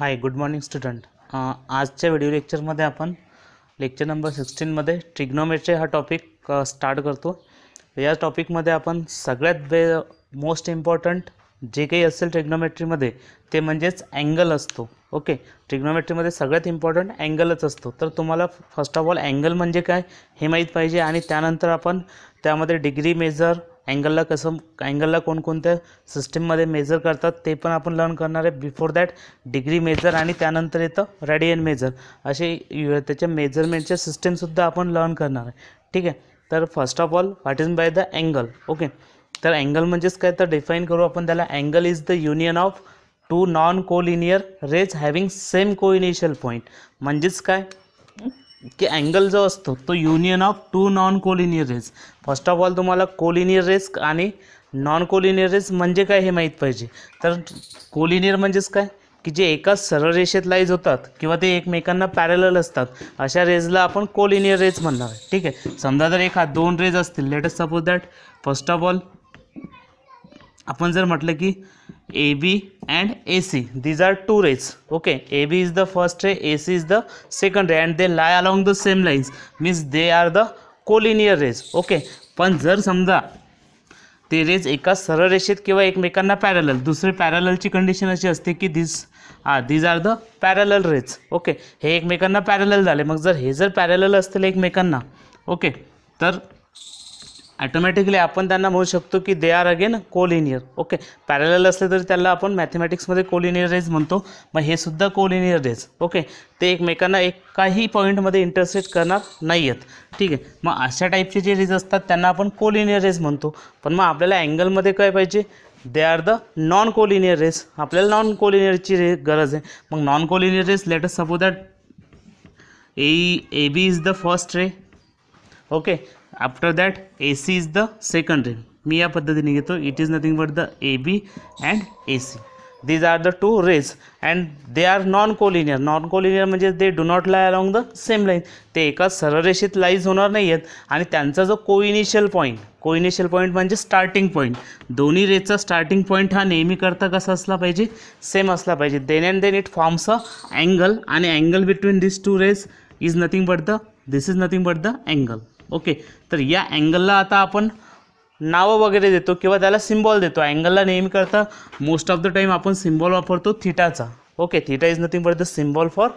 हाय good morning student आजच्या video लेक्चरमध्ये आपण लेक्चर नंबर सिक्स्टीनमध्ये ट्रिग्नोमेट्री हा टॉपिक स्टार्ट uh, करतो या टॉपिकमध्ये आपण सगळ्यात बे मोस्ट इम्पॉर्टंट जे काही असेल ट्रिग्नोमेट्रीमध्ये ते म्हणजेच अँगल असतो ओके ट्रिग्नोमेट्रीमध्ये सगळ्यात इम्पॉर्टंट अँगलच असतो तर तुम्हाला फर्स्ट ऑफ ऑल अँगल म्हणजे काय हे माहीत पाहिजे आणि त्यानंतर आपण त्यामध्ये डिग्री मेजर अँगलला कसं अँगलला कोणकोणत्या सिस्टीममध्ये मेजर करतात ते पण आपण लर्न करणार आहे बिफोर दॅट डिग्री मेजर आणि त्यानंतर येतं रेडियन मेजर असे त्याच्या मेजरमेंटच्या सिस्टीमसुद्धा आपण लर्न करणार आहे ठीक आहे तर first of all what is by the angle okay तर अँगल म्हणजेच काय तर डिफाईन करू आपण त्याला angle is the union of two non collinear rays having same coinitial point म्हणजेच काय की अँगल जो असतो तो union of two non collinear rays first of all तुम्हाला कोलिनियर रेस आणि नॉन कोलिनियर रेस म्हणजे काय हे माहीत पाहिजे तर कोलिनियर म्हणजेच काय की जे एकाच सरळ रेषेत लाईज होतात किंवा ते एकमेकांना पॅरेलल असतात अशा रेजला आपण कोलिनियर रेज म्हणणार ठीक आहे समजा जर एखाद दोन रेज असतील let's suppose that first of all आपण जर म्हटलं की A B and A C these are two rays okay A B is the first ray A C is the second ray and they lie along the same lines means they are the collinear rays okay पण जर समजा ते raise एका सरळ रेषेत किंवा एकमेकांना parallel दुसरे पॅरललची कंडिशन अशी असते की this uh these are the parallel rays okay हे एकमेकांना पॅरलल झाले मग जर हे जर पॅरलल असतील एकमेकांना ओके तर ॲटोमॅटिकली आपण त्यांना म्हणू शकतो की they are again collinear okay parallel असले तरी त्याला आपण मॅथमॅटिक्समध्ये कोलिनियर रेज म्हणतो मग हे सुद्धा कोलिनियर रेज ओके ते एकमेकांना एक काही पॉईंटमध्ये इंटरसेक्ट करणार नाही आहेत ठीक आहे मग अशा टाईपचे जे रेज असतात त्यांना आपण कोलिनियर रेज म्हणतो पण मग आपल्याला अँगलमध्ये काय पाहिजे they are the non collinear rays आपल्याला नॉन कोलिनियरची रे गरज आहे मग non collinear rays let's suppose that A A B is the first ray okay after that A C is the second ring मी या पद्धतीने घेतो it is nothing but the A B and A C these are the two rays and they are non collinear non collinear म्हणजे they do not lie along the same line ते एका सरळ रेषेत lies होणार नाही आहेत आणि त्यांचा जो कोइनिशियल पॉईंट कोइनिशियल पॉईंट म्हणजे स्टार्टिंग पॉईंट दोन्ही रेजचा स्टार्टिंग पॉईंट हा नेहमी करता कसा असला पाहिजे सेम असला पाहिजे then and then it forms a angle आणि angle between this two rays is nothing but the this is nothing but the angle okay तर या अँगलला आता आपण नावं वगैरे देतो किंवा त्याला सिम्बॉल देतो अँगलला नेहमी करता मोस्ट ऑफ द टाईम आपण सिम्बॉल वापरतो थिटाचा okay theta is nothing but the symbol for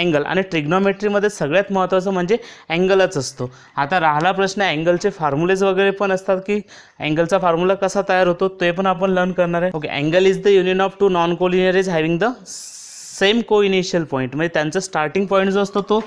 angle आणि ट्रिग्नॉमेट्रीमध्ये सगळ्यात महत्त्वाचं म्हणजे अँगलच असतो आता राहिला प्रश्न अँगलचे फॉर्म्युलेज वगैरे पण असतात की अँगलचा फॉर्म्युला कसा तयार होतो ते पण आपण लर्न करणार आहे okay angle is the union of two non collinear is having the same coinitial point म्हणजे त्यांचा स्टार्टिंग पॉईंट जो असतो तो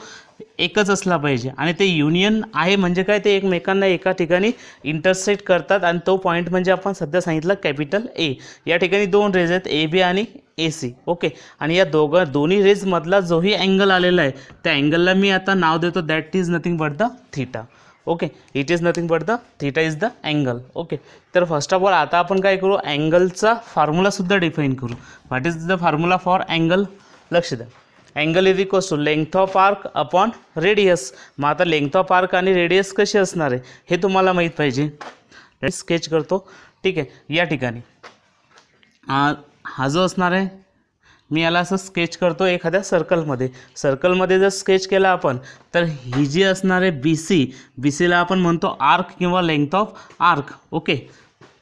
एकच असला पाहिजे आणि ते युनियन आहे म्हणजे काय ते एकमेकांना एका ठिकाणी इंटरसेक्ट करतात आणि तो पॉईंट म्हणजे आपण सध्या सांगितलं कॅपिटल ए या ठिकाणी दोन रेज आहेत ए बी आणि ए सी ओके आणि या दोघ दोन्ही रेजमधला जोही अँगल आलेला आहे त्या अँगलला मी आता नाव देतो that is nothing but the theta okay it is nothing but the theta is the angle okay तर फर्स्ट ऑफ ऑल आता आपण काय करू अँगलचा फॉर्म्युलासुद्धा डिफाईन करू what is the formula for angle लक्ष द्या angle is equals to length of arc upon radius मग आता लेंथ ऑफ आर्क आणि रेडियस कशी असणार आहे हे तुम्हाला माहीत पाहिजे स्केच करतो ठीक आहे या ठिकाणी हा जो असणार आहे मी याला असं स्केच करतो एखाद्या सर्कलमध्ये सर्कलमध्ये जर स्केच केला आपण तर ही जी असणार आहे बी सी बी सीला आपण म्हणतो आर्क किंवा लेंथ ऑफ आर्क ओके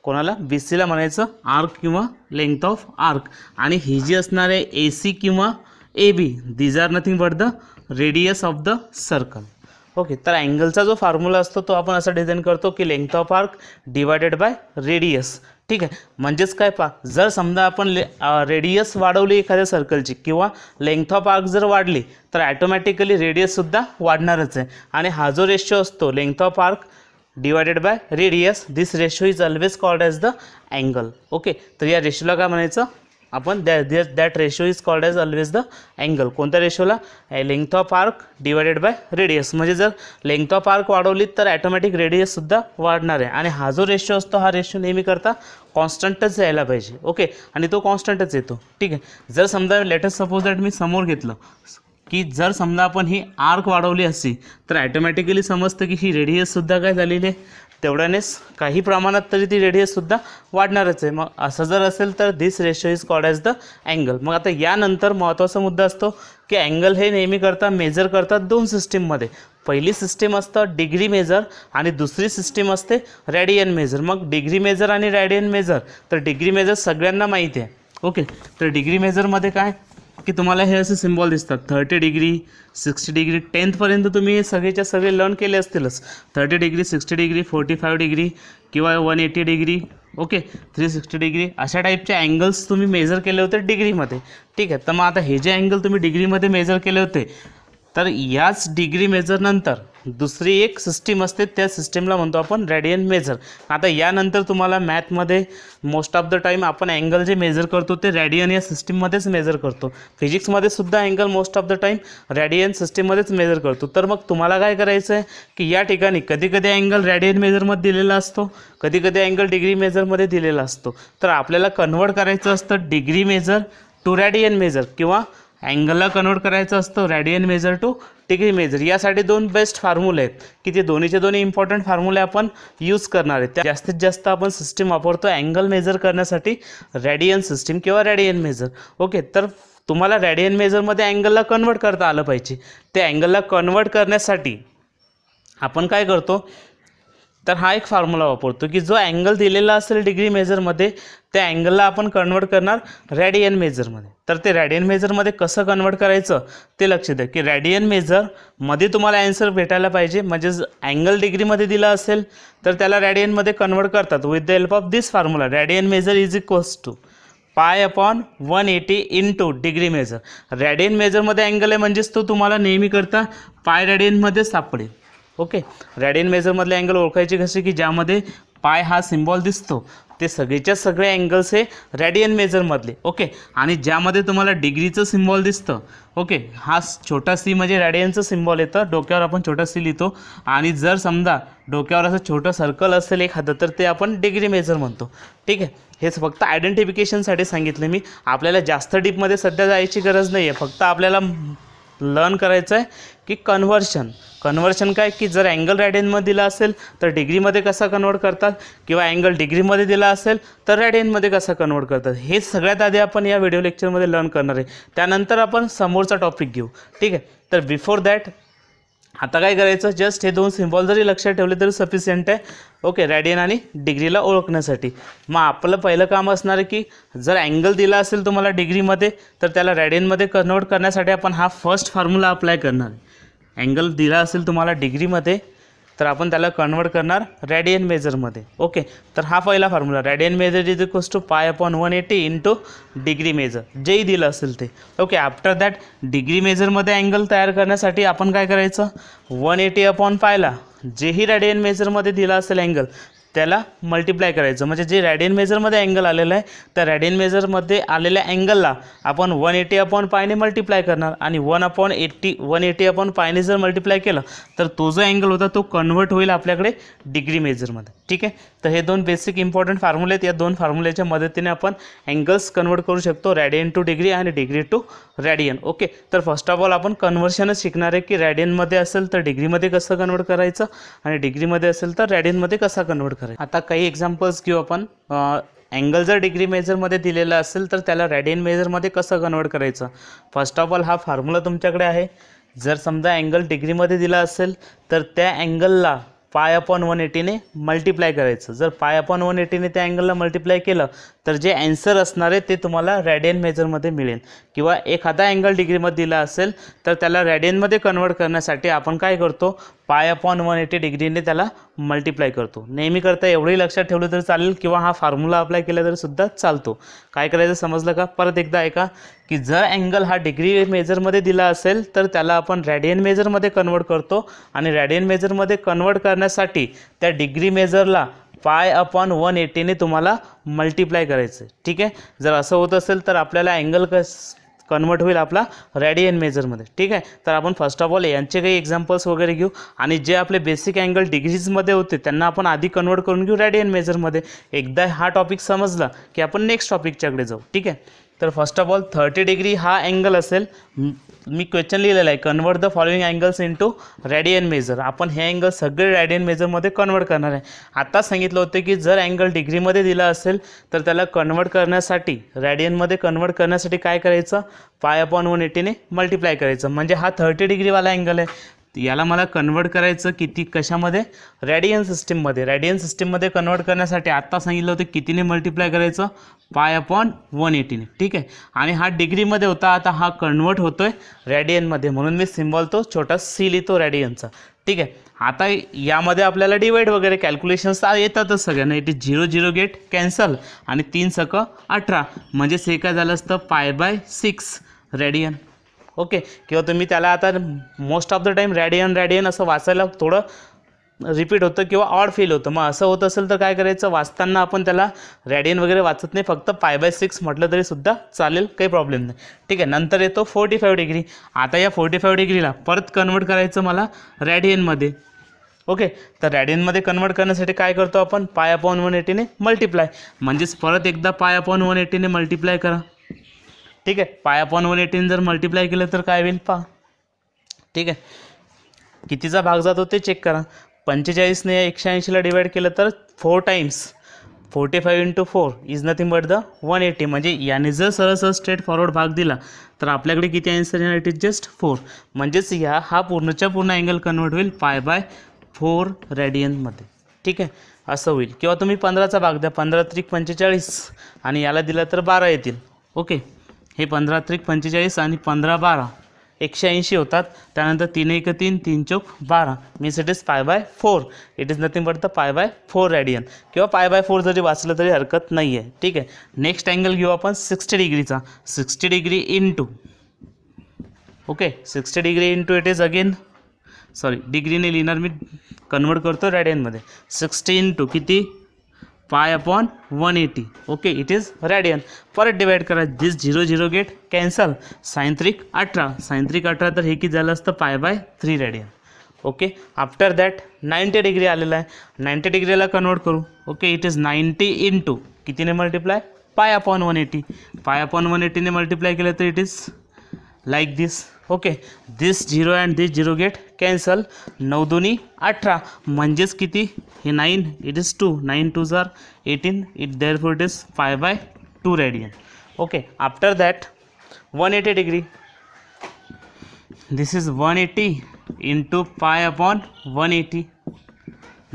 कोणाला बी सीला म्हणायचं आर्क किंवा लेंथ ऑफ आर्क आणि ही जी असणार आहे ए सी किंवा A B these are nothing but the radius of the circle okay तर अँगलचा जो फॉर्म्युला असतो तो आपण असा डिझाईन करतो की length of arc divided by radius ठीक आहे म्हणजेच काय पा जर समजा आपण ले रेडियस वाढवली एखाद्या सर्कलची किंवा लेंथ ऑफ आर्क जर वाढली तर ॲटोमॅटिकली रेडियससुद्धा वाढणारच आहे आणि हा जो रेशो असतो length of arc divided by radius this ratio is always called as the angle okay तर या रेशोला काय म्हणायचं आपण that that ratio is called as always the angle कोणत्या रेशोला length of arc divided by radius म्हणजे जर लेंथ ऑफ आर्क वाढवली तर ॲटोमॅटिक रेडियससुद्धा वाढणार आहे आणि हा जो रेशो असतो हा रेशो नेहमी करता कॉन्स्टंटच यायला पाहिजे ओके आणि तो कॉन्स्टंटच येतो ठीक आहे जर समजा लेटेस्ट सपोज दॅट मी समोर घेतलं की जर समजा आपण ही आर्क वाढवली असती तर ॲटोमॅटिकली समजतं की ही रेडियससुद्धा काय झालेली आहे तेवढ्यानेच काही प्रमाणात तरी ती रेडियससुद्धा वाढणारच आहे मग असं जर असेल तर this ratio is called as the angle मग आता यानंतर महत्त्वाचा मुद्दा असतो की अँगल हे नेहमी करता मेजर करतात दोन सिस्टीममध्ये पहिली सिस्टीम असतं डिग्री मेजर आणि दुसरी सिस्टीम असते रॅडियन मेजर मग डिग्री मेजर आणि रॅडियन मेजर तर डिग्री मेजर सगळ्यांना माहिती आहे ओके तर डिग्री मेजरमध्ये काय की तुम्हाला हे असे सिम्बॉल दिसतात थर्टी डिग्री सिक्स्टी डिग्री टेन्थपर्यंत तुम्ही सगळेच्या सगळे लर्न केले असतीलच thirty degree sixty degree forty five degree किंवा one eighty degree okay three sixty degree अशा टाईपचे अँगल्स तुम्ही मेजर केले होते डिग्रीमध्ये ठीक आहे तर मग आता हे जे अँगल तुम्ही डिग्रीमध्ये मेजर केले होते तर याच डिग्री मेजरनंतर दुसरी एक सिस्टीम असते त्या सिस्टीमला म्हणतो आपण रेडियन मेजर आता यानंतर तुम्हाला मॅथमध्ये मोस्ट ऑफ द टाईम आपण अँगल जे मेजर करतो ते रेडियन या सिस्टीममध्येच मेजर करतो फिजिक्समध्ये सुद्धा angle most of the time radian सिस्टीममध्येच मेजर करतो तर मग तुम्हाला काय करायचं आहे की या ठिकाणी कधीकधी अँगल रेडियन मेजरमध्ये दिलेला असतो कधीकधी अँगल डिग्री मेजरमध्ये दिलेला असतो तर आपल्याला कन्वर्ट करायचं असतं degree measure to radian measure किंवा अँगलला कन्वर्ट करायचं असतं radian measure to degree measure यासाठी दोन बेस्ट फॉर्म्युले आहेत की ते दोन्हीचे दोन्ही इम्पॉर्टंट फॉर्म्युले आपण यूज करणार आहेत त्या जास्तीत जास्त आपण सिस्टीम वापरतो अँगल मेजर करण्यासाठी रेडियन सिस्टीम किंवा रेडियन मेजर ओके तर तुम्हाला रॅडियन मेजरमध्ये अँगलला कन्वर्ट करता आलं पाहिजे त्या अँगलला कन्वर्ट करण्यासाठी आपण काय करतो तर हा एक फॉर्म्युला वापरतो की जो अँगल दिलेला असेल डिग्री मेजरमध्ये त्या अँगलला आपण कन्वर्ट करणार रॅडियन मेजरमध्ये तर ते रॅडियन मेजरमध्ये कसं कन्वर्ट करायचं ते लक्ष द्या की रॅडियन मेजरमध्ये तुम्हाला आंसर भेटायला पाहिजे म्हणजेच अँगल डिग्रीमध्ये दिला असेल तर त्याला रॅडियनमध्ये कन्वर्ट करतात with the help of this formula radian measure is equals to pi upon one eighty into degree measure radian मेजरमध्ये अँगल आहे म्हणजेच तो तुम्हाला नेहमी करता पाय रॅडियनमध्ये सापडेल ओके रॅडियन मेजरमधले अँगल ओळखायचे कसे की ज्यामध्ये पाय हा सिम्बॉल दिसतो ते सगळेच्या सगळे अँगल्स हे रॅडियन मेजरमधले ओके आणि ज्यामध्ये तुम्हाला डिग्रीचं सिम्बॉल दिसतं ओके हा छोटा सी म्हणजे रॅडियनचं सिम्बॉल येतं डोक्यावर आपण छोटा सी लिहितो आणि जर समजा डोक्यावर असं छोटं सर्कल असेल एखादं तर ते आपण डिग्री मेजर म्हणतो ठीक आहे हेच फक्त आयडेंटिफिकेशनसाठी सांगितलं मी आपल्याला जास्त डीपमध्ये सध्या जायची गरज नाही आहे फक्त आपल्याला लर्न करायचं आहे की कन्व्हर्शन कन्व्हर्शन काय की जर अँगल रॅडियनमध्ये दिला असेल तर डिग्रीमध्ये कसा कन्वर्ट करतात किंवा अँगल डिग्रीमध्ये दिला असेल तर रॅडियनमध्ये कसा कन्वर्ट करतात हे सगळ्यात आधी आपण या व्हिडिओ लेक्चरमध्ये लर्न करणार आहे त्यानंतर आपण समोरचा टॉपिक घेऊ ठीक आहे तर बिफोर दॅट आता काय करायचं जस्ट हे दोन सिम्बॉल जरी लक्षात ठेवले तरी सफिशियंट आहे ओके रॅडियन आणि डिग्रीला ओळखण्यासाठी मग आपलं पहिलं काम असणार आहे की जर अँगल दिला असेल तुम्हाला डिग्रीमध्ये तर त्याला रॅडियनमध्ये कन्वर्ट करण्यासाठी आपण हा फर्स्ट फॉर्म्युला अप्लाय करणार अँगल दिला असेल तुम्हाला डिग्रीमध्ये तर आपण त्याला कन्वर्ट करणार रॅडियन मेजरमध्ये ओके तर हा पहिला formula radian measure is equals to pi upon one eighty to degree measure जेही दिलं असेल ते ओके आफ्टर दॅट डिग्री मेजरमध्ये अँगल तयार करण्यासाठी आपण काय करायचं वन एटी अपॉन पायला जेही रॅडियन मेजरमध्ये दिलं असेल अँगल त्याला मल्टिप्लाय करायचं म्हणजे जे रॅडियन मेजरमध्ये अँगल आलेलं आहे त्या रॅडियन मेजरमध्ये आलेल्या अँगलला आपण वन एटी अपॉन पायने मल्टिप्लाय करणार आणि one upon eighty one eighty upon पायने जर मल्टिप्लाय केलं तर तो जो अँगल होता तो कन्वर्ट होईल आपल्याकडे डिग्री मेजरमध्ये ठीक आहे तर हे दोन बेसिक इम्पॉर्टंट फॉर्म्युले आहेत या दोन फॉर्म्युलेच्या मदतीने आपण अँगल्स कन्वर्ट करू शकतो रॅडियन टू डिग्री आणि डिग्री टू रॅडियन ओके तर फर्स्ट ऑफ ऑल आपण कन्व्हर्शनच शिकणार आहे की रॅडियनमध्ये असेल तर डिग्रीमध्ये कसं कन्वर्ट करायचं आणि डिग्रीमध्ये असेल तर रॅडियनमध्ये कसा कन्वर्ट आता काही एक्झाम्पल्स घेऊ आपण अँगल जर डिग्री मेजरमध्ये दिलेला असेल तर त्याला रेडियन मेजरमध्ये कसं कन्वर्ट करायचं फर्स्ट ऑफ ऑल हा फॉर्म्युला तुमच्याकडे आहे जर समजा अँगल डिग्रीमध्ये दिला असेल तर त्या अँगलला पाय अपॉन वन एटीने मल्टिप्लाय करायचं जर पाय अपॉन वन एटीने त्या अँगलला मल्टिप्लाय केलं तर जे अँसर असणार आहे ते तुम्हाला रॅडियन मेजरमध्ये मिळेल किंवा एखादा अँगल डिग्रीमध्ये दिला असेल तर त्याला रॅडियनमध्ये कन्वर्ट करण्यासाठी आपण काय करतो पाय अपॉन वन एटी डिग्रीने त्याला मल्टिप्लाय करतो नेहमी करता एवढंही लक्षात ठेवलं तरी चालेल किंवा हा फॉर्म्युला अप्लाय केला तरी सुद्धा चालतो काय करायचं समजलं का परत एकदा ऐका की जर अँगल हा डिग्री मेजरमध्ये दिला असेल तर त्याला आपण रॅडियन मेजरमध्ये कन्वर्ट करतो आणि रॅडियन मेजरमध्ये कन्वर्ट करण्यासाठी त्या डिग्री मेजरला पाय अपॉन वन एटीने तुम्हाला मल्टिप्लाय करायचं ठीक आहे जर असं होत असेल तर आपल्याला अँगल कस कन्वर्ट होईल आपला रॅडियन मेजरमध्ये ठीक आहे तर आपण फर्स्ट ऑफ ऑल यांचे काही एक्झाम्पल्स वगैरे घेऊ आणि जे आपले बेसिक अँगल डिग्रीजमध्ये होते त्यांना आपण आधी कन्वर्ट करून घेऊ रॅडियन मेजरमध्ये एकदा हा टॉपिक समजला की आपण नेक्स्ट टॉपिकच्याकडे जाऊ ठीक आहे तर first of all thirty degree हा अँगल असेल मी क्वेश्चन लिहिलेलं आहे convert the following angles to radian measure आपण हे अँगल सगळे रॅडियन मेजरमध्ये कन्वर्ट करणार आहे आता सांगितलं होतं की जर अँगल डिग्रीमध्ये दिला असेल तर त्याला कन्वर्ट करण्यासाठी रॅडियनमध्ये कन्वर्ट करण्यासाठी काय करायचं पाय अपॉन वन एटीने मल्टिप्लाय करायचं म्हणजे हा थर्टी डिग्रीवाला अँगल आहे याला मला कन्वर्ट करायचं किती कशामध्ये रॅडियन सिस्टीममध्ये रॅडियन सिस्टीममध्ये कन्वर्ट करण्यासाठी आत्ता सांगितलं होतं कितीने मल्टिप्लाय करायचं पाय अपॉन वन एटीने ठीक आहे आणि हा डिग्रीमध्ये होता आता हा कन्वर्ट होतो आहे रॅडियनमध्ये म्हणून मी सिम्बॉल तो छोटा सी लिहितो रेडियनचा ठीक आहे आता यामध्ये आपल्याला डिवाईड वगैरे कॅल्क्युलेशन्स येतातच सगळ्यांना is zero zero get cancel आणि तीन सक अठरा म्हणजेच हे काय झालं असतं pi by six radian okay किंवा तुम्ही त्याला आता most of the time radian radian असं वाचायला थोडं रिपीट होतं किंवा ऑड फील होतं मग असं होत असेल तर काय करायचं वाचताना आपण त्याला रॅडियन वगैरे वाचत नाही फक्त फाय बाय सिक्स म्हटलं तरीसुद्धा चालेल काही प्रॉब्लेम नाही ठीक आहे नंतर येतो फोर्टी फाईव्ह डिग्री आता या फोर्टी फाईव्ह डिग्रीला परत कन्वर्ट करायचं मला रॅडियनमध्ये ओके तर रॅडियनमध्ये कन्वर्ट करण्यासाठी काय करतो आपण पाय अपॉन वन एटीने मल्टिप्लाय म्हणजेच परत एकदा पाय अपॉन वन एटीने मल्टिप्लाय करा ठीक आहे पाय अपॉन वन एटीन जर मल्टिप्लाय केलं तर काय होईल पहा ठीक आहे कितीचा भाग जातो ते चेक करा पंचेचाळीसने एकशे ऐंशीला डिवाईड केलं तर four times forty five into four is nothing but the one eighty म्हणजे याने जर सरळ सरळ स्ट्रेट फॉरवर्ड भाग दिला तर आपल्याकडे किती आन्सर येणार इट इज जस्ट फोर म्हणजेच ह्या हा पूर्णच्या पूर्ण अँगल कन्वर्ट होईल पाय बाय फोर रेडियनमध्ये ठीक आहे असं होईल किंवा तुम्ही पंधराचा भाग द्या पंधरा त्रिक पंचेचाळीस आणि याला दिला तर बारा येतील ओके हे पंधरा त्रिक पंचेचाळीस आणि पंधरा बारा एकशे ऐंशी होतात त्यानंतर तीन एक तीन तीन चौक बारा means it is pi by four it is nothing but the pi by four radian किंवा फाय बाय फोर जरी वाचलं तरी हरकत नाही आहे ठीक आहे नेक्स्ट अँगल घेऊ आपण सिक्स्टी डिग्रीचा sixty degree into okay sixty degree into it is again sorry डिग्रीने लिहिणार मी कन्वर्ट करतो रॅडियनमध्ये सिक्स्टी इन टू किती pi upon one eighty okay it is radian परत डिवाइड करा this zero zero get cancel सायंत्रिक अठरा सायंत्रिक अठरा तर हे की झालं असतं pi by three radian okay after that ninety degree आलेला आहे नाईंटी डिग्रीला कन्वर्ट करू okay it is ninety into कितीने multiply pi upon one eighty pi upon one एटीने मल्टिप्लाय केलं तर it is like this okay this zero end this zero get cancel नौ दोन्ही अठरा म्हणजेच किती हे it is two nine two जर eighteen it there four it is five by two radian okay after that one eighty degree this is one eighty into pi upon one eighty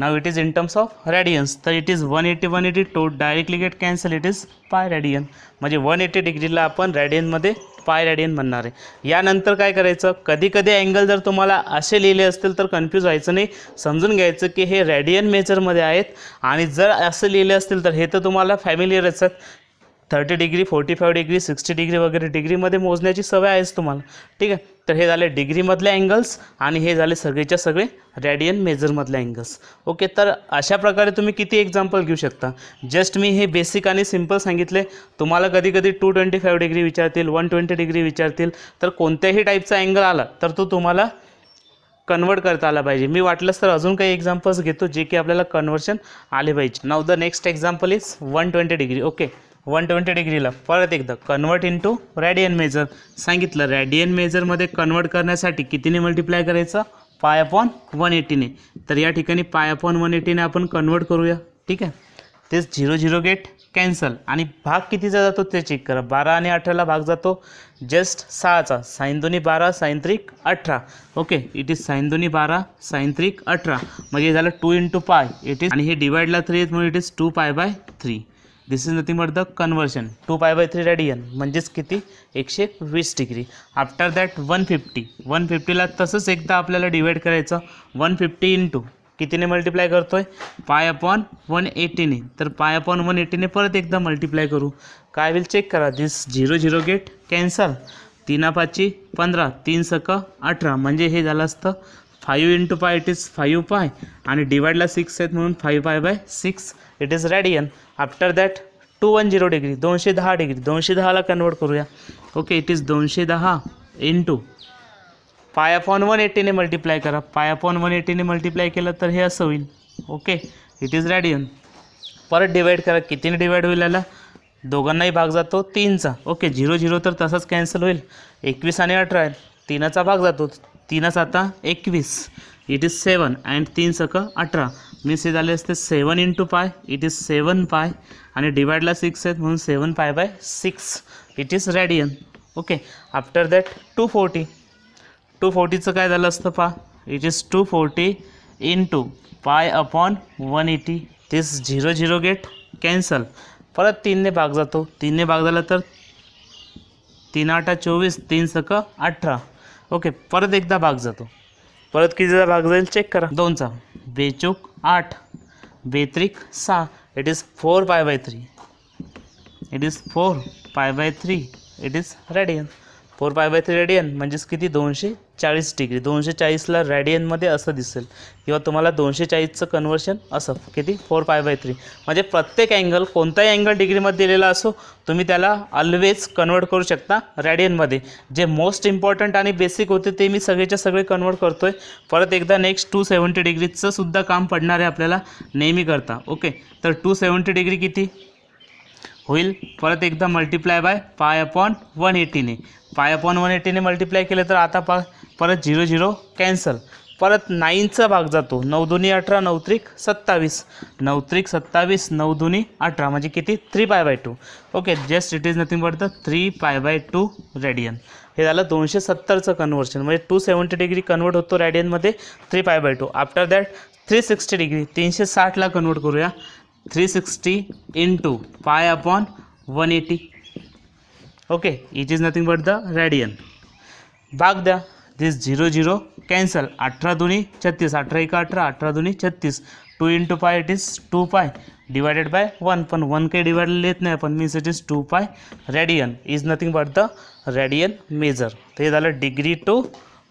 now it is in terms of radians तर it is one eighty one eighty to directly get cancel it is pi radian म्हणजे one eighty डिग्रीला आपण रॅडियनमध्ये pi radian म्हणणार आहे यानंतर काय करायचं कधी कधी अँगल जर तुम्हाला असे लिहिले असतील तर कन्फ्यूज व्हायचं नाही समजून घ्यायचं की हे रॅडियन मेजरमध्ये आहेत आणि जर असं लिहिले असतील तर हे तर तुम्हाला फॅमिलीअर असतात thirty degree forty five degree sixty degree वगैरे डिग्रीमध्ये मोजण्याची सवय आहेच तुम्हाला ठीक आहे तर हे झाले डिग्रीमधले अँगल्स आणि हे झाले सगळेच्या सगळे रॅडियन मेजरमधले अँगल्स ओके तर अशा प्रकारे तुम्ही किती एक्झाम्पल घेऊ शकता जस्ट मी हे बेसिक आणि सिम्पल सांगितले तुम्हाला कधी कधी टू ट्वेंटी फाईव्ह डिग्री विचारतील वन ट्वेंटी डिग्री विचारतील तर कोणत्याही टाईपचा अँगल आला तर तो तुम्हाला कन्वर्ट करता आला पाहिजे मी वाटलंच तर अजून काही एक्झाम्पल्स घेतो जे की आपल्याला कन्वर्शन आले पाहिजे now the next example is one twenty degree okay one twenty डिग्रीला परत एकदा कन्वर्ट टू रॅडियन मेजर सांगितलं रॅडियन मेजरमध्ये कन्वर्ट करण्यासाठी कितीने मल्टिप्लाय करायचं पाय अपॉन वन एटीने तर या ठिकाणी पाय अपॉन वन एटीने आपण कन्वर्ट करूया ठीक आहे तेच झिरो झिरो गेट कॅन्सल आणि भाग कितीचा जातो ते चेक करा बारा आणि अठराला भाग जातो जस्ट सहाचा साईन दोन्ही बारा सायंत्रिक अठरा ओके इट इज साईन दोन्ही बारा सायंत्रिक अठरा अठरा म्हणजे झालं two into pi it is आणि हे डिवाइडला थ्री आहेत म्हणून it is two pi by three this is nothing but the conversion to pi by three radian म्हणजेच किती एकशे वीस degree after that one fifty one फिफ्टीला तसंच एकदा आपल्याला डिवाईड करायचं वन फिफ्टी इंटू कितीने मल्टिप्लाय करतो आहे पाय अपॉन वन एटीने तर पाय अपॉन वन एटीने परत एकदा मल्टिप्लाय करू काय विल चेक करा this zero zero get cancel तीनापाची पंधरा तीन सक अठरा म्हणजे हे झालं असतं five into pi it is five pi आणि डिवाईडला सिक्स आहेत म्हणून five pi by six it is radian after that two one zero degree दोनशे दहा डिग्री दोनशे दहाला कन्वर्ट करूया ओके इट इज दोनशे दहा इंटू पाय अपॉन वन एटीने मल्टिप्लाय करा पाय अपॉन वन एटीने मल्टिप्लाय केलं तर हे असं होईल ओके इट इज रॅडियन परत डिवाईड करा कितीने डिवाईड होईल याला दोघांनाही भाग जातो तीनचा ओके झिरो झिरो तर तसाच कॅन्सल होईल एकवीस आणि अठरा तीनाचा भाग जातो तीन साता एकवीस इट इज सेवन अँड तीन सक अठरा मीन्स हे झाले असते seven into pi it is seven pi आणि डिवाइडला सिक्स आहेत म्हणून seven pi by six it is radian okay after that two forty two फोर्टीचं काय झालं असतं पा it is two forty into pi upon one eighty तीस झिरो झिरो गेट कॅन्सल परत तीनने भाग जातो तीनने भाग झाला तर तीन आठ चोवीस तीन सक अठरा ओके परत एकदा भाग जातो परत कितीचा भाग जाईल चेक करा दोनचा बेचूक आठ बेत्रिक सहा it is four pi by three it is four pi by three it is radian four pi by three radian म्हणजेच किती दोनशे चाळीस डिग्री दोनशे चाळीसला रॅडियनमध्ये असं दिसेल किंवा तुम्हाला दोनशे चाळीसचं कन्वर्शन असं किती फोर फाय बाय थ्री म्हणजे प्रत्येक अँगल कोणताही अँगल डिग्रीमध्ये दिलेला असो तुम्ही त्याला ऑलवेज कन्वर्ट करू शकता रॅडियनमध्ये जे मोस्ट इम्पॉर्टंट आणि बेसिक होते ते मी सगळेच्या सगळे कन्वर्ट करतो आहे परत एकदा नेक्स्ट टू सेवन्टी डिग्रीचं सुद्धा काम पडणार आहे आपल्याला नेहमी करता ओके तर टू सेवन्टी डिग्री किती होईल परत एकदा multiply by pi upon one एटीने पाय अपॉन वन एटीने मल्टिप्लाय केलं तर आता पा परत झिरो झिरो कॅन्सल परत नाईनचा भाग जातो नऊ दोन्ही अठरा नऊ सत्तावीस नऊ सत्तावीस नऊ दोन्ही अठरा म्हणजे किती three pi by two okay just it is nothing but the three pi by two radian हे झालं दोनशे सत्तरचं कन्व्हर्शन म्हणजे टू सेवन्टी डिग्री कन्वर्ट होतो रेडियनमध्ये three pi by two after that three sixty degree तीनशे साठला कन्वर्ट करूया three sixty into pi upon one eighty okay it is nothing but the radian भाग द्या दिस झिरो झिरो कॅन्सल अठरा दोन्ही छत्तीस अठरा एका अठरा अठरा दोन्ही छत्तीस two into pi it is two pi divided by one पण वन काही डिवाइड येत नाही पण means it is two pi radian is nothing but the radian measure तर हे झालं degree to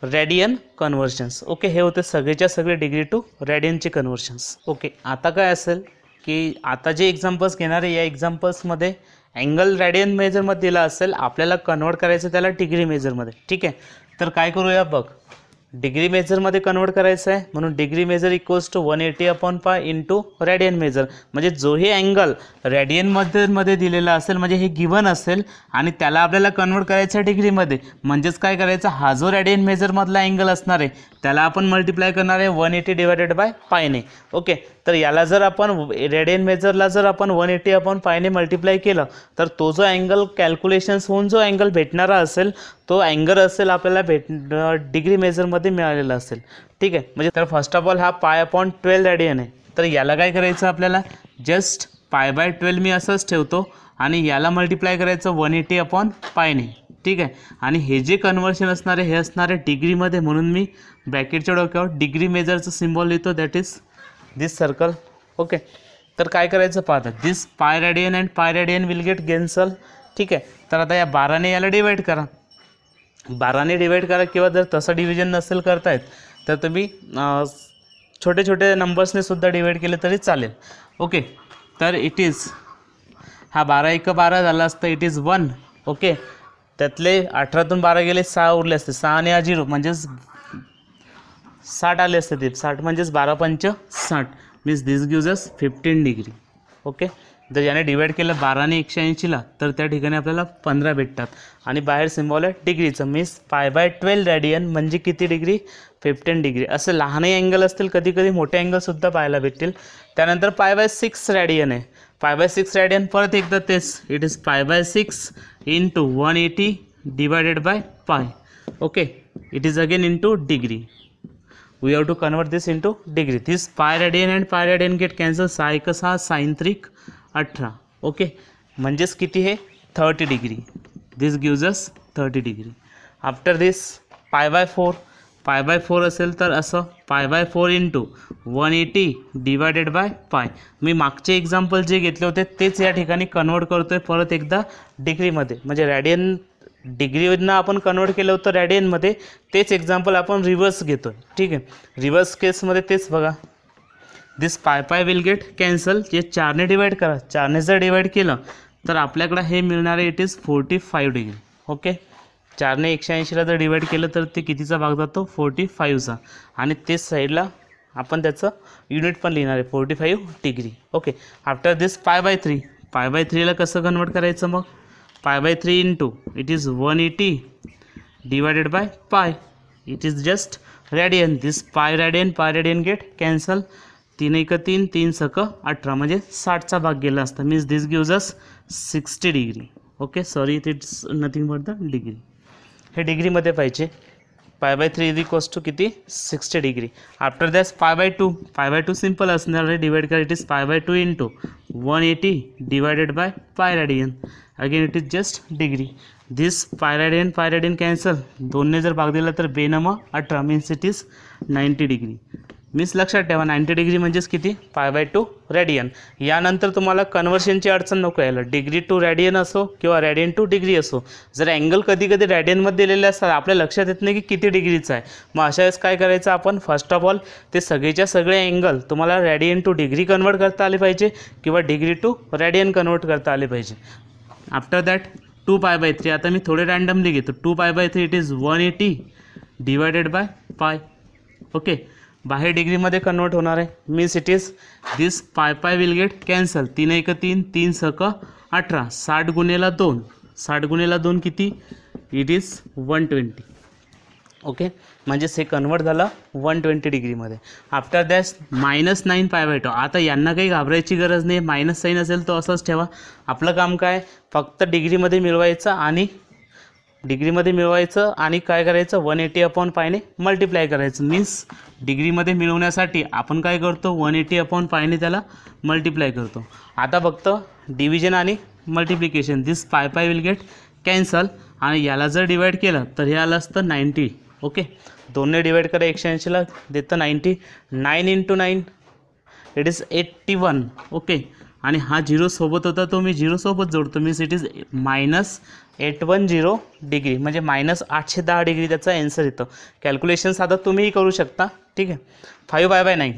radian conversions okay हे होते सगळेच्या सगळे डिग्री टू रेडियनचे कन्व्हर्शन्स ओके आता काय असेल की आता जे एक्झाम्पल्स घेणार आहे या एक्झाम्पल्समध्ये अँगल रेडियन मेजरमध्ये दिला असेल आपल्याला कन्वर्ट करायचं त्याला डिग्री मेजरमध्ये ठीक आहे तर काय करूया बघ डिग्री मेजरमध्ये कन्वर्ट करायचं आहे म्हणून degree measure equals to one eighty upon pi to radian measure म्हणजे जोही अँगल रेडियन मध्ये दिलेला असेल म्हणजे हे गिवन असेल आणि त्याला आपल्याला कन्वर्ट करायचं आहे डिग्रीमध्ये म्हणजेच काय करायचं हा जो रॅडियन मेजरमधला अँगल असणार आहे त्याला आपण मल्टिप्लाय करणार आहे वन एटी डिवायडेड बाय पायने ओके तर याला जर आपण रेडियन मेजरला जर आपण वन एटी अपॉन पायने मल्टिप्लाय केलं तर तो जो अँगल कॅल्क्युलेशन्स होऊन जो अँगल भेटणारा असेल तो अँगर असेल आपल्याला भेट डिग्री मेजरमध्ये मिळालेला असेल ठीक आहे म्हणजे तर फर्स्ट ऑफ ऑल हा पाय अपॉन ट्वेल्व रेडियन आहे तर याला काय करायचं आपल्याला जस्ट पाय बाय ट्वेल्व मी असंच ठेवतो आणि याला मल्टिप्लाय करायचं वन एटी अपॉन पायने ठीक आहे आणि हे जे कन्वर्शन असणार आहे हे असणार आहे डिग्रीमध्ये म्हणून मी ब्रॅकेटच्या डोक्यावर डिग्री मेजरचं सिम्बॉल लिहितो that is this circle okay तर काय करायचं पाहता this pi radian and pi radian will get cancel ठीक आहे तर आता या बाराने याला डिवाईड करा बाराने डिवाईड करा किंवा जर तसं डिव्हिजन नसेल करतायत तर तुम्ही छोटे छोटे नंबर्सने सुद्धा डिवाईड केले तरी चालेल ओके तर इट इज हा बारा एक बारा झाला असतं इट इज वन ओके त्यातले अठरातून बारा गेले सहा उरले असते सहा आणि हा झिरो म्हणजेच साठ आले असते ते साठ म्हणजेच बारा पंच साठ means this gives us fifteen degree okay जर याने डिवाईड केलं बाराने एकशे ऐंशीला तर त्या ठिकाणी आपल्याला पंधरा भेटतात आणि बाहेर सिम्बॉल आहे डिग्रीचं means pi by twelve radian म्हणजे किती डिग्री फिफ्टीन डिग्री असं लहानही अँगल असतील कधी कधी मोठे अँगलसुद्धा पाहायला भेटतील त्यानंतर फाय बाय सिक्स रॅडियन आहे फाय बाय सिक्स रॅडियन परत एकदा तेच it is pi by six into one eighty divided by pi okay it is again to degree we have to convert this into degree this pi radian and pi radian get cancel सहा एक सहा सायंत्रिक अठरा okay म्हणजेच किती हे thirty degree this is thirty degree after this pi by four pi by four असेल तर असं pi by four into one eighty divided by pi मी मागचे एक्झाम्पल जे घेतले होते तेच या ठिकाणी कन्वर्ट करतो आहे परत एकदा डिग्रीमध्ये म्हणजे रॅडियन डिग्रीनं आपण कन्वर्ट केलं होतं रॅडियनमध्ये तेच एक्झाम्पल आपण रिव्हर्स घेतो आहे ठीक आहे रिव्हर्स केसमध्ये तेच बघा दिस पाय पाय विल गेट कॅन्सल जे चारने डिवाईड करा चारने जर डिवाईड केलं तर आपल्याकडं हे मिळणार आहे it is forty five degree okay चारने एकशे ऐंशीला जर डिवाईड केलं तर ते कितीचा भाग जातो फोर्टी फाईव्हचा आणि ते साईडला आपण त्याचं युनिट पण लिहिणार आहे forty five degree okay after this pi by three pi by थ्रीला कसं कन्वर्ट करायचं मग pi by three into it is one eighty divided by pi it is just radian this pi radian pi radian get cancel तीन एक तीन तीन सक अठरा म्हणजे साठचा भाग गेला असता means this gives us sixty degree okay sorry it it's nothing but the degree हे डिग्रीमध्ये पाहिजे pi by three is equals to किती sixty degree after that pi by two pi by two simple असणार आहे divide कर it is pi by two into one eighty divided by pi again it is just degree this pi radian पाय cancel दोनने जर भाग दिला तर बेनमा अठरा means it is ninety degree means लक्षात ठेवा नाईंटी डिग्री म्हणजेच किती फाय बाय टू रॅडियन यानंतर तुम्हाला कन्वर्शनची अडचण नको यायला डिग्री टू रॅडियन असो किंवा रॅडियन टू डिग्री असो जर अँगल कधी कधी रॅडियनमध्ये दिलेले असतात आपल्या लक्षात येत नाही की किती डिग्रीचा आहे मग अशा वेळेस काय करायचं आपण फर्स्ट ऑफ ऑल ते सगळेच्या सगळे अँगल तुम्हाला रॅडियन टू डिग्री कन्वर्ट करता आले पाहिजे किंवा डिग्री टू रॅडियन कन्वर्ट करता आले पाहिजे after that two pi by three आता मी थोडे रँडमली घेतो two pi by three it is one eighty divided by pi okay बाहेर डिग्रीमध्ये कन्वर्ट होणार आहे means it is this pi पाय विल गेट कॅन्सल तीन एक तीन तीन सक अठरा साठ गुन्हेला दोन साठ गुन्हेला दोन किती it is one twenty okay म्हणजेच हे कन्वर्ट झालं वन ट्वेंटी डिग्रीमध्ये after that minus nine pi by two आता यांना काही घाबरायची गरज नाही मायनस साईन असेल तो असंच ठेवा आपलं काम काय फक्त डिग्रीमध्ये मिळवायचं आणि डिग्रीमध्ये मिळवायचं आणि काय करायचं वन एटी अपॉन पायने मल्टिप्लाय करायचं मीन्स डिग्रीमध्ये मिळवण्यासाठी आपण काय करतो वन एटी अपॉन पायने त्याला मल्टिप्लाय करतो आता फक्त डिव्हिजन आणि मल्टिप्लिकेशन दिस पाय पाय विल गेट कॅन्सल आणि याला जर डिवाईड केलं तर हे आलं असतं नाईन्टी ओके दोनने डिवाईड करा एकशे ऐंशीला देतं ninety nine into nine it is eighty one okay आणि हा झिरोसोबत होता तो मी झिरोसोबत जोडतो means it is minus eight one zero degree म्हणजे मायनस आठशे दहा डिग्री त्याचा ॲन्सर येतं कॅल्क्युलेशन साधा तुम्हीही करू शकता ठीक आहे pi by by nine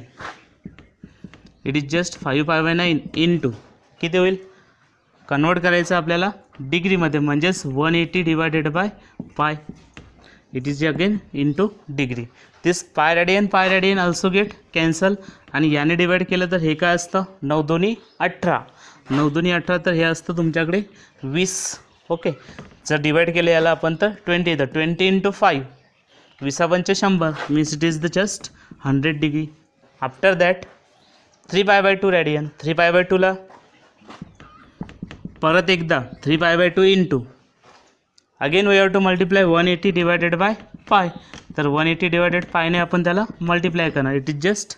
it is just pi pi by nine into किती होईल कन्वर्ट करायचं आपल्याला डिग्रीमध्ये म्हणजेच one eighty divided by pi it is again into degree this pi radian pi radian also get cancel आणि याने divide केलं तर हे काय असतं नऊ दोन्ही अठरा नऊ दोन्ही अठरा तर हे असतं तुमच्याकडे वीस ओके जर डिवाईड केले याला आपण तर twenty the twenty into five पंच शंभर means it is the just hundred degree after that three by by two radian three by by टूला परत एकदा three by by two into again we have to multiply one eighty divided by pi तर one eighty divided फायने आपण त्याला multiply करणार it is just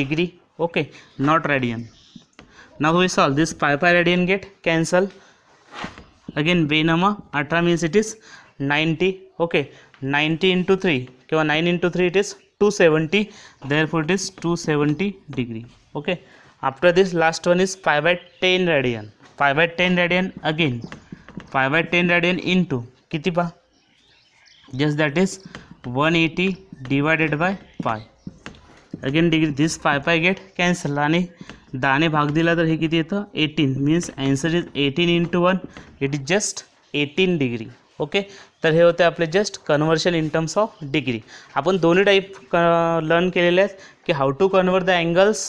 degree okay not radian now we solve this pi pi radian get cancel again Benama Atra means it is 90 okay 90 into 3 okay, 9 into 3 it is 270 therefore it is 270 degree okay after this last one is 5 by 10 radian 5 by 10 radian again 5 by 10 radian into किती पा just that is 180 divided by 5 again degree this 5 by get cancel आणि दहाने भाग दिला तर हे किती येतं eighteen means answer is eighteen into one it is just eighteen degree okay तर हे होते आपले just conversion in terms of degree आपण दोन्ही टाईप क लर्न केलेले आहेत की how to convert the angles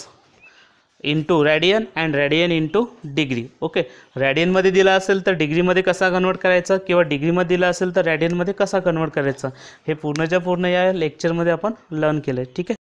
into radian and radian into degree okay रॅडियनमध्ये दिला असेल तर डिग्रीमध्ये कसा कन्वर्ट करायचा किंवा डिग्रीमध्ये दिला असेल तर रॅडियनमध्ये कसा कन्वर्ट करायचा हे पूर्णच्या पूर्ण या लेक्चरमध्ये आपण लर्न केलं आहे ठीक आहे